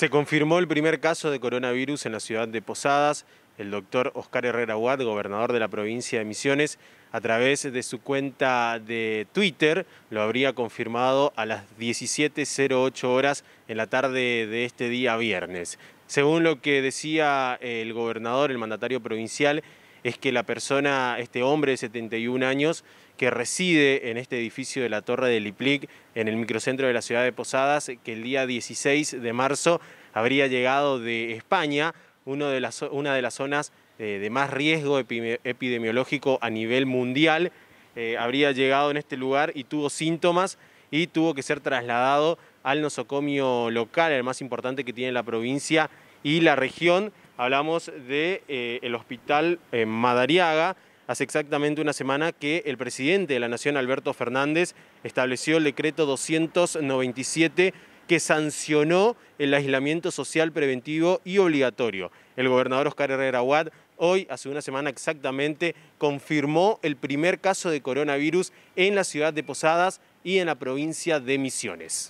Se confirmó el primer caso de coronavirus en la ciudad de Posadas. El doctor Oscar Herrera Huat, gobernador de la provincia de Misiones, a través de su cuenta de Twitter lo habría confirmado a las 17.08 horas en la tarde de este día viernes. Según lo que decía el gobernador, el mandatario provincial, es que la persona, este hombre de 71 años, que reside en este edificio de la Torre del Liplic, en el microcentro de la ciudad de Posadas, que el día 16 de marzo habría llegado de España, una de las zonas eh, de más riesgo epidemiológico a nivel mundial, eh, habría llegado en este lugar y tuvo síntomas y tuvo que ser trasladado al nosocomio local, el más importante que tiene la provincia y la región, Hablamos del de, eh, el hospital Madariaga. Hace exactamente una semana que el presidente de la Nación, Alberto Fernández, estableció el decreto 297 que sancionó el aislamiento social preventivo y obligatorio. El gobernador Oscar Herrera Huad hoy, hace una semana exactamente, confirmó el primer caso de coronavirus en la ciudad de Posadas y en la provincia de Misiones.